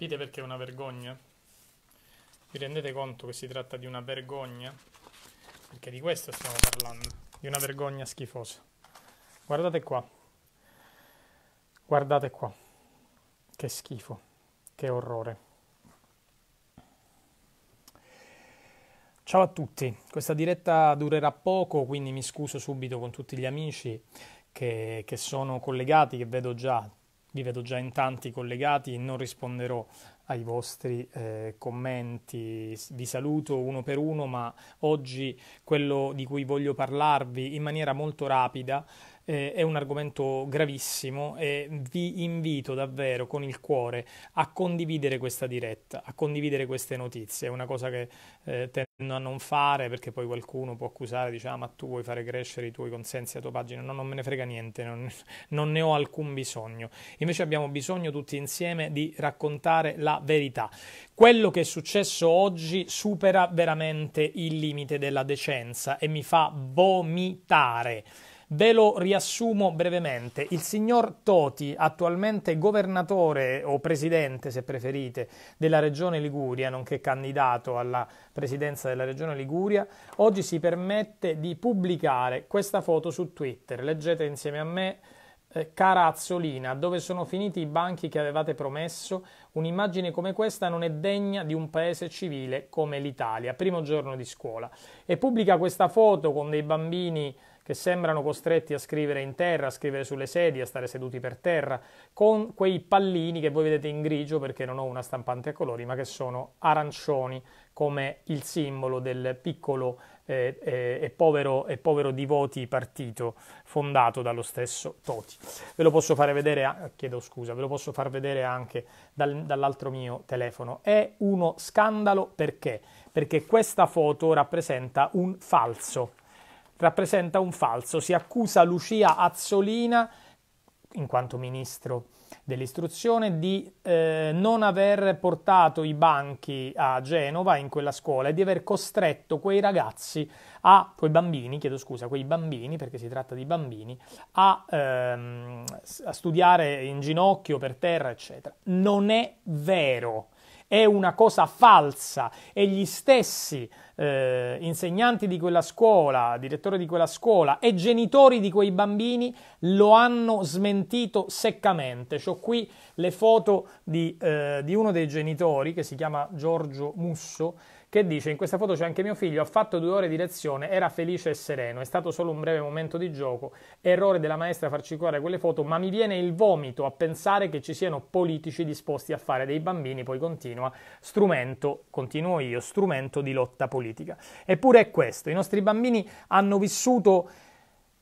Capite perché è una vergogna? Vi rendete conto che si tratta di una vergogna? Perché di questo stiamo parlando, di una vergogna schifosa. Guardate qua, guardate qua, che schifo, che orrore. Ciao a tutti, questa diretta durerà poco, quindi mi scuso subito con tutti gli amici che, che sono collegati, che vedo già vi vedo già in tanti collegati, non risponderò ai vostri eh, commenti, vi saluto uno per uno, ma oggi quello di cui voglio parlarvi in maniera molto rapida eh, è un argomento gravissimo e vi invito davvero con il cuore a condividere questa diretta, a condividere queste notizie, è una cosa che eh, a non fare perché poi qualcuno può accusare diciamo ah, ma tu vuoi fare crescere i tuoi consensi a tua pagina no non me ne frega niente non, non, ne ho alcun bisogno invece abbiamo bisogno tutti insieme di raccontare la verità quello che è successo oggi supera veramente il limite della decenza e mi fa vomitare Ve lo riassumo brevemente. Il signor Toti, attualmente governatore o presidente, se preferite, della Regione Liguria, nonché candidato alla presidenza della Regione Liguria, oggi si permette di pubblicare questa foto su Twitter. Leggete insieme a me. Eh, cara Azzolina, dove sono finiti i banchi che avevate promesso? Un'immagine come questa non è degna di un paese civile come l'Italia, primo giorno di scuola. E pubblica questa foto con dei bambini che sembrano costretti a scrivere in terra, a scrivere sulle sedie, a stare seduti per terra, con quei pallini che voi vedete in grigio perché non ho una stampante a colori, ma che sono arancioni, come il simbolo del piccolo eh, eh, e, povero, e povero di voti partito fondato dallo stesso Toti. Ve lo posso fare vedere, chiedo scusa, ve lo posso far vedere anche dal, dall'altro mio telefono. È uno scandalo perché? Perché questa foto rappresenta un falso. Rappresenta un falso, si accusa Lucia Azzolina in quanto ministro dell'istruzione, di eh, non aver portato i banchi a Genova in quella scuola e di aver costretto quei ragazzi a, quei bambini, chiedo scusa, quei bambini, perché si tratta di bambini, a, ehm, a studiare in ginocchio, per terra, eccetera. Non è vero, è una cosa falsa e gli stessi eh, insegnanti di quella scuola, direttore di quella scuola e genitori di quei bambini lo hanno smentito seccamente. Ho qui le foto di, eh, di uno dei genitori che si chiama Giorgio Musso che dice in questa foto c'è anche mio figlio, ha fatto due ore di lezione, era felice e sereno, è stato solo un breve momento di gioco, errore della maestra far circolare quelle foto, ma mi viene il vomito a pensare che ci siano politici disposti a fare dei bambini, poi continua, strumento, continuo io, strumento di lotta politica politica. Eppure è questo, i nostri bambini hanno vissuto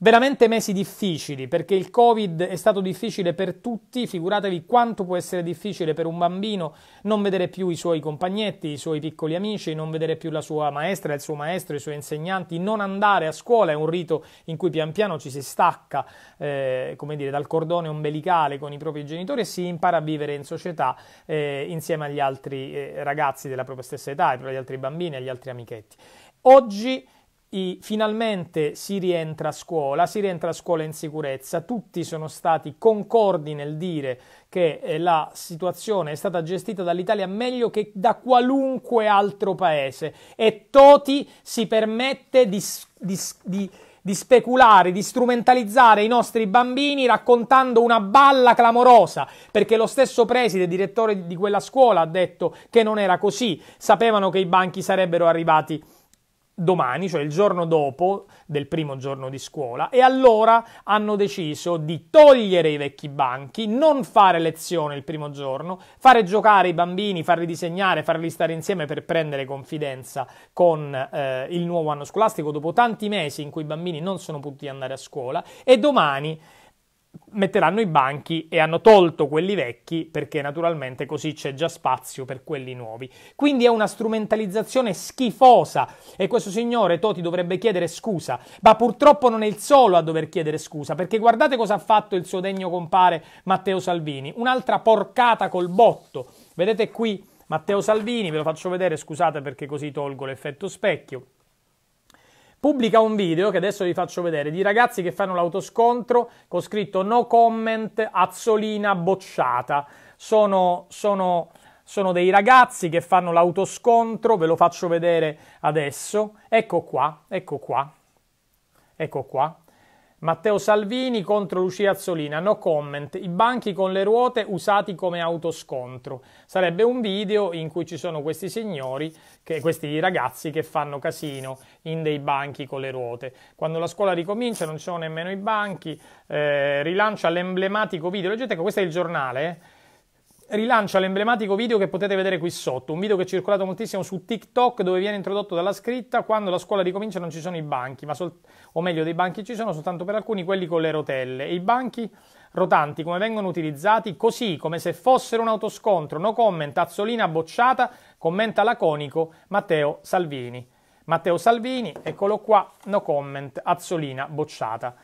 Veramente mesi difficili perché il Covid è stato difficile per tutti, figuratevi quanto può essere difficile per un bambino non vedere più i suoi compagnetti, i suoi piccoli amici, non vedere più la sua maestra, il suo maestro, i suoi insegnanti, non andare a scuola è un rito in cui pian piano ci si stacca, eh, come dire, dal cordone ombelicale con i propri genitori e si impara a vivere in società eh, insieme agli altri eh, ragazzi della propria stessa età, agli altri bambini, agli altri amichetti. Oggi i, finalmente si rientra a scuola, si rientra a scuola in sicurezza, tutti sono stati concordi nel dire che eh, la situazione è stata gestita dall'Italia meglio che da qualunque altro paese e Toti si permette di, di, di, di speculare, di strumentalizzare i nostri bambini raccontando una balla clamorosa, perché lo stesso preside, direttore di quella scuola, ha detto che non era così, sapevano che i banchi sarebbero arrivati domani, cioè il giorno dopo del primo giorno di scuola, e allora hanno deciso di togliere i vecchi banchi, non fare lezione il primo giorno, fare giocare i bambini, farli disegnare, farli stare insieme per prendere confidenza con eh, il nuovo anno scolastico dopo tanti mesi in cui i bambini non sono potuti andare a scuola e domani metteranno i banchi e hanno tolto quelli vecchi perché naturalmente così c'è già spazio per quelli nuovi. Quindi è una strumentalizzazione schifosa e questo signore Toti dovrebbe chiedere scusa, ma purtroppo non è il solo a dover chiedere scusa perché guardate cosa ha fatto il suo degno compare Matteo Salvini, un'altra porcata col botto. Vedete qui Matteo Salvini, ve lo faccio vedere, scusate perché così tolgo l'effetto specchio. Pubblica un video che adesso vi faccio vedere di ragazzi che fanno l'autoscontro con scritto no comment, azzolina bocciata. Sono, sono, sono dei ragazzi che fanno l'autoscontro, ve lo faccio vedere adesso. Ecco qua, ecco qua, ecco qua. Matteo Salvini contro Lucia Azzolina, no comment, i banchi con le ruote usati come autoscontro. Sarebbe un video in cui ci sono questi signori, che, questi ragazzi che fanno casino in dei banchi con le ruote. Quando la scuola ricomincia non ci sono nemmeno i banchi, eh, rilancia l'emblematico video. Leggete, che questo è il giornale, eh? rilancia l'emblematico video che potete vedere qui sotto, un video che è circolato moltissimo su TikTok dove viene introdotto dalla scritta quando la scuola ricomincia non ci sono i banchi, sol- o meglio dei banchi ci sono soltanto per alcuni quelli con le rotelle e i banchi rotanti come vengono utilizzati così come se fossero un autoscontro, no comment, tazzolina bocciata, commenta laconico Matteo Salvini. Matteo Salvini, eccolo qua, no comment, azzolina bocciata.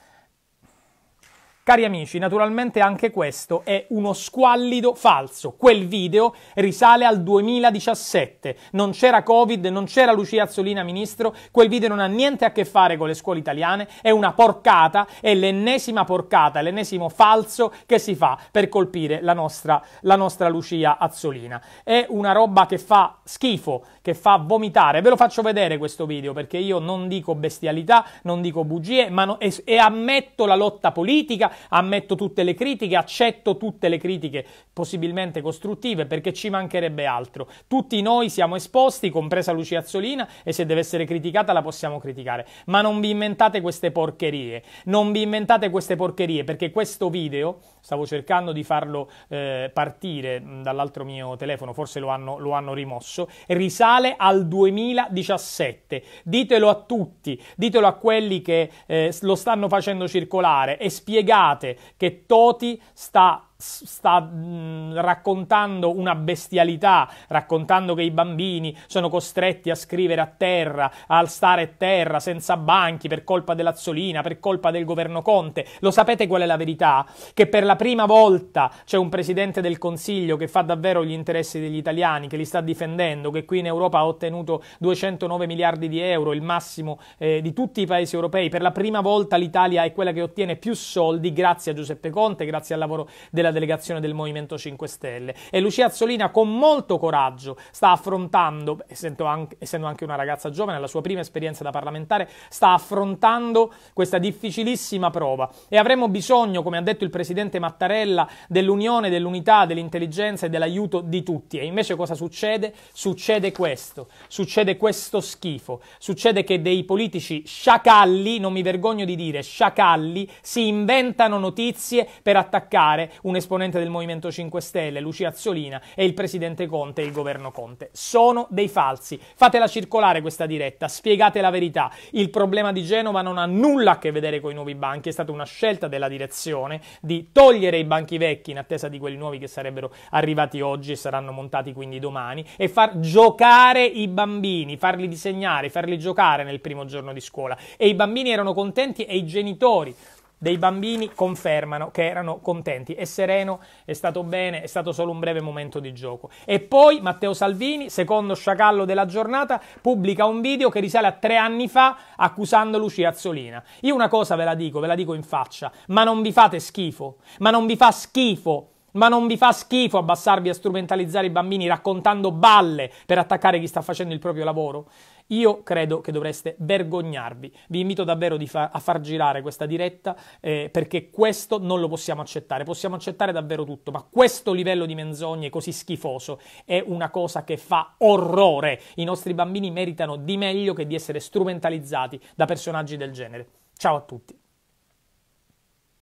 Cari amici, naturalmente anche questo è uno squallido falso. Quel video risale al 2017. Non c'era Covid, non c'era Lucia Azzolina ministro, quel video non ha niente a che fare con le scuole italiane, è una porcata, è l'ennesima porcata, l'ennesimo falso che si fa per colpire la nostra, la nostra Lucia Azzolina. È una roba che fa schifo, che fa vomitare. Ve lo faccio vedere questo video perché io non dico bestialità, non dico bugie, ma no, e, e ammetto la lotta politica ammetto tutte le critiche, accetto tutte le critiche possibilmente costruttive perché ci mancherebbe altro. Tutti noi siamo esposti, compresa Lucia Azzolina, e se deve essere criticata la possiamo criticare, ma non vi inventate queste porcherie, non vi inventate queste porcherie perché questo video, stavo cercando di farlo eh, partire mm, dall'altro mio telefono, forse lo hanno, lo hanno rimosso, risale al 2017. Ditelo a tutti, ditelo a quelli che eh, lo stanno facendo circolare e spiegate pensate che Toti sta sta mh, raccontando una bestialità, raccontando che i bambini sono costretti a scrivere a terra, a stare a terra senza banchi per colpa dell'azzolina, per colpa del governo Conte. Lo sapete qual è la verità? Che per la prima volta c'è un presidente del Consiglio che fa davvero gli interessi degli italiani, che li sta difendendo, che qui in Europa ha ottenuto 209 miliardi di euro, il massimo eh, di tutti i paesi europei. Per la prima volta l'Italia è quella che ottiene più soldi grazie a Giuseppe Conte, grazie al lavoro della della delegazione del Movimento 5 Stelle e Lucia Azzolina con molto coraggio sta affrontando, essendo anche una ragazza giovane, la sua prima esperienza da parlamentare, sta affrontando questa difficilissima prova e avremo bisogno, come ha detto il Presidente Mattarella, dell'unione, dell'unità, dell'intelligenza e dell'aiuto di tutti. E invece cosa succede? Succede questo, succede questo schifo, succede che dei politici sciacalli, non mi vergogno di dire sciacalli, si inventano notizie per attaccare un un esponente del Movimento 5 Stelle, Lucia Azzolina, e il presidente Conte e il governo Conte. Sono dei falsi. Fatela circolare questa diretta, spiegate la verità. Il problema di Genova non ha nulla a che vedere con i nuovi banchi, è stata una scelta della direzione di togliere i banchi vecchi in attesa di quelli nuovi che sarebbero arrivati oggi e saranno montati quindi domani e far giocare i bambini, farli disegnare, farli giocare nel primo giorno di scuola. E i bambini erano contenti e i genitori dei bambini confermano che erano contenti. e sereno, è stato bene, è stato solo un breve momento di gioco. E poi Matteo Salvini, secondo sciacallo della giornata, pubblica un video che risale a tre anni fa accusando Lucia Azzolina. Io una cosa ve la dico, ve la dico in faccia, ma non vi fate schifo, ma non vi fa schifo ma non vi fa schifo abbassarvi a strumentalizzare i bambini raccontando balle per attaccare chi sta facendo il proprio lavoro? Io credo che dovreste vergognarvi. Vi invito davvero fa- a far girare questa diretta eh, perché questo non lo possiamo accettare. Possiamo accettare davvero tutto, ma questo livello di menzogne così schifoso è una cosa che fa orrore. I nostri bambini meritano di meglio che di essere strumentalizzati da personaggi del genere. Ciao a tutti.